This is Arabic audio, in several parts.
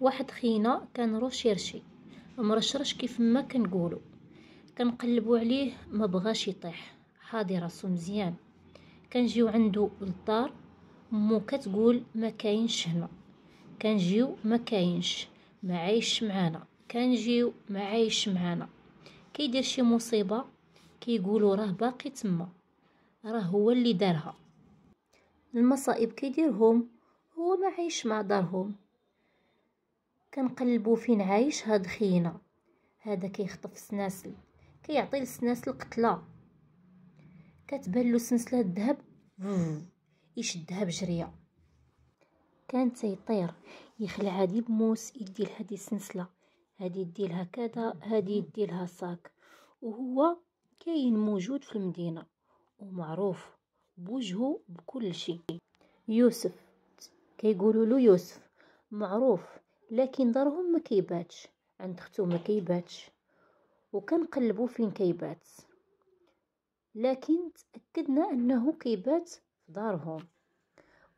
واحد خينا كان روشيرشي مرشرش كيف ما كنقولو كنقلبو عليه ما بغاش يطيح حاضي راسو مزيان كنجيو عندو للدار مو كتقول ما كاينش هنا كنجيو ما كاينش ما عايش معانا كنجيو ما عايش معانا كيدير شي مصيبه كيقولوا راه باقي تما راه هو اللي دارها المصائب كيديرهم هو ما عايش مع دارهم كنقلبو فين عايش هاد خينا هذا كيخطف السناسل كيعطي السناسل قتله كتبان له سلسله الذهب يشدها بجريه كان تيطير يخلع هادي بموس يدي هادي السلسله هادي يدي لها كذا هادي يدي لها صاك وهو كاين موجود في المدينه ومعروف بوجهه بكل شيء يوسف كيقولوا له يوسف معروف لكن دارهم ما كيباتش عند اختو ما كيباتش وكنقلبوا فين كيبات لكن تاكدنا انه كيبات في دارهم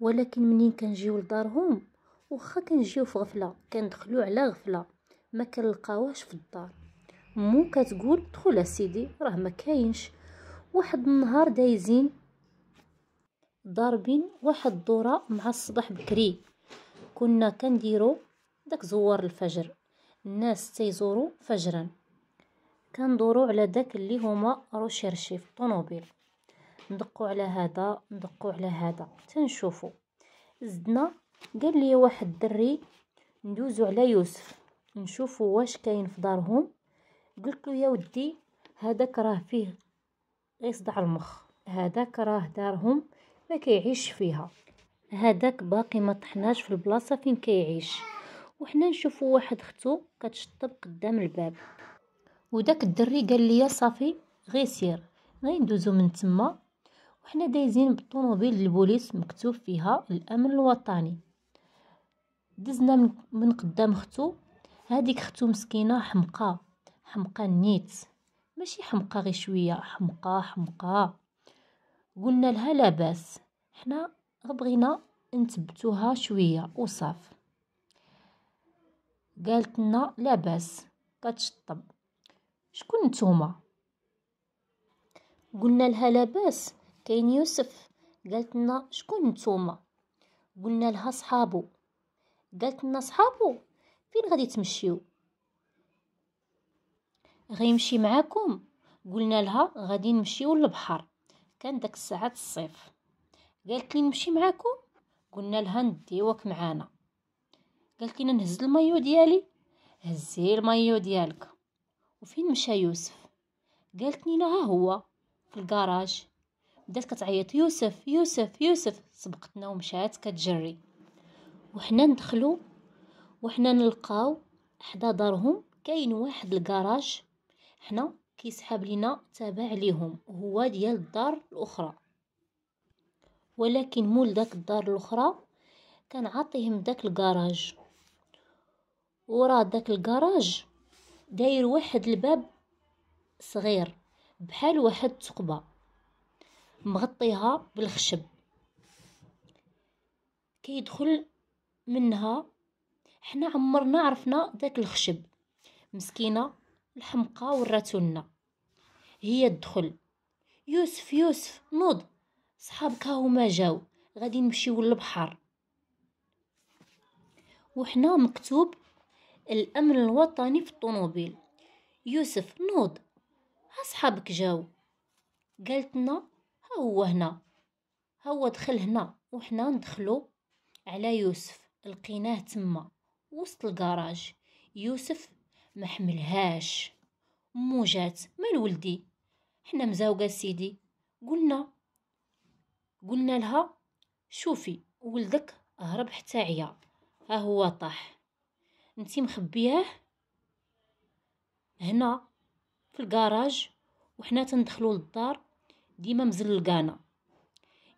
ولكن منين كنجيو لدارهم واخا كنجيو في غفله كندخلو على غفله ما كنلقاوهش في الدار مو كتقول دخل سيدي راه ما كاينش واحد النهار دايزين ضاربين واحد الدوره مع الصباح بكري كنا كنديرو داك زوار الفجر الناس تيزورو فجرا كندورو على داك اللي هما روشيرشي في الطوموبيل ندقو على هذا ندقو على هذا تنشوفو زدنا قال لي واحد الدري ندوزو على يوسف نشوفو واش كاين في دارهم قلت له يا ودي هذاك راه فيه غيصدع المخ هذاك راه دارهم ما كيعيش فيها هذاك باقي ما طحناش في البلاصه فين كيعيش وحنا نشوفو واحد ختو كتشطب قدام الباب وداك الدري قال لي صافي غير سير غير ندوزو من تما وحنا دايزين بالطوموبيل للبوليس مكتوب فيها الامن الوطني دزنا من قدام ختو هذيك ختو مسكينه حمقى حمقى نيت ماشي حمقى غير شويه حمقى حمقى قلنا لها لاباس حنا بغينا نثبتوها شويه وصافي قالت لنا لا كتشطب شكون نتوما قلنا لها لا كاين يوسف قالت لنا شكون نتوما قلنا لها صحابو قالت لنا صحابو فين غادي تمشيو غيمشي معاكم قلنا لها غادي نمشيو للبحر كان داك الساعه الصيف قالت لي نمشي معاكم قلنا لها نديوك معانا قالت لينا نهز المايو ديالي هزي المايو ديالك وفين مشى يوسف قالت لينا ها هو في الكراج بدات كتعيط يوسف يوسف يوسف سبقتنا ومشات كتجري وحنا ندخلو وحنا نلقاو حدا دارهم كاين واحد الكراج حنا كيسحاب لينا تابع ليهم وهو ديال الدار الاخرى ولكن مول داك الدار الاخرى كان عاطيهم داك الكراج ورا داك الكراج داير واحد الباب صغير بحال واحد الثقبه مغطيها بالخشب كيدخل منها حنا عمرنا عرفنا داك الخشب مسكينه الحمقى وراتو لنا هي تدخل يوسف يوسف نوض صحابك هما جاو غادي نمشيو للبحر وحنا مكتوب الأمن الوطني في الطنوبيل يوسف نوض أصحابك جاو قالتنا ها هو هنا هو دخل هنا وحنا ندخلو على يوسف لقيناه تما وسط الكراج يوسف محملهاش مو جات مال ولدي حنا مزاوقه سيدي قلنا قلنا لها شوفي ولدك هرب حتى عيا ها هو طاح انتي مخبياه هنا في الكراج وحنا تندخلوا للدار ديما مزلقانا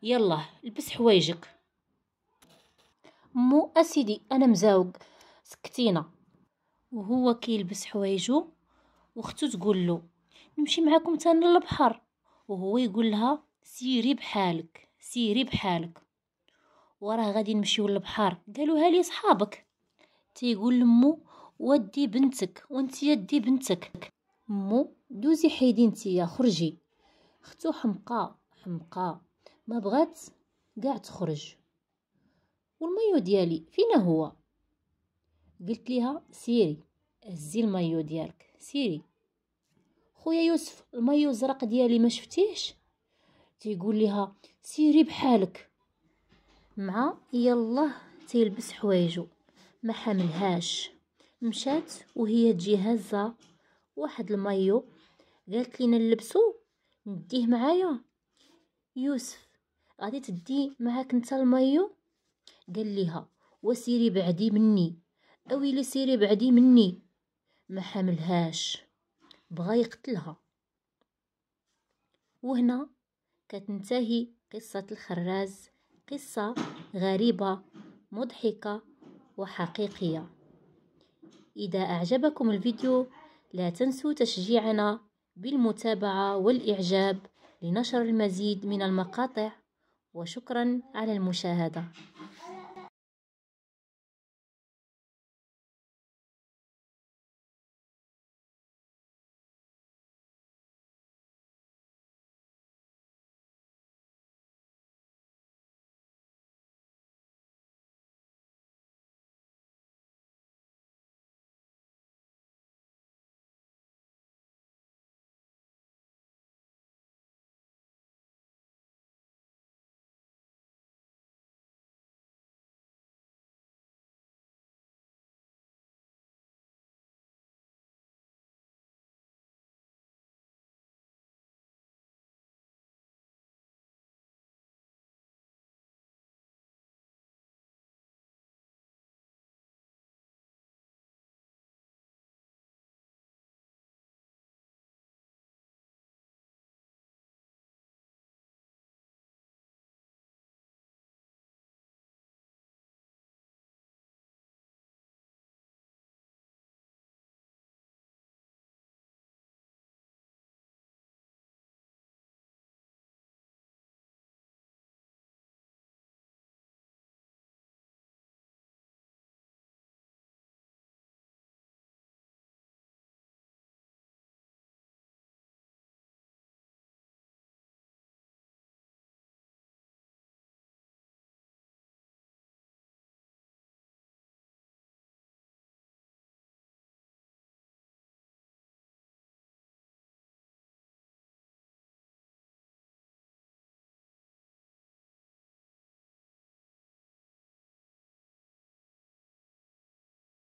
يلا لبس حوايجك مو اسيدي انا مزاوق سكتينا وهو كيلبس حوايجو واختو تقول له نمشي معاكم تاني للبحر وهو يقول لها سيري بحالك سيري بحالك وراه غادي نمشيو للبحر قالوها لي صحابك تيقول لمو ودي بنتك وانت يدي بنتك مو دوزي حيدي نتيا خرجي اختو حمقى حمقى ما بغات كاع تخرج والمايو ديالي فينا هو قلت ليها سيري هزي المايو ديالك سيري خويا يوسف المايو الزرق ديالي ما شفتيهش تيقول ليها سيري بحالك مع يلا تيلبس حوايجو ما حملهاش مشات وهي تجي هازة واحد المايو قالت لينا نلبسو نديه معايا يوسف غادي تدي معاك نتا المايو قال ليها وسيري بعدي مني اويلي سيري بعدي مني ما حملهاش بغا يقتلها وهنا كتنتهي قصة الخراز قصة غريبة مضحكة وحقيقية إذا أعجبكم الفيديو لا تنسوا تشجيعنا بالمتابعة والإعجاب لنشر المزيد من المقاطع وشكرا على المشاهدة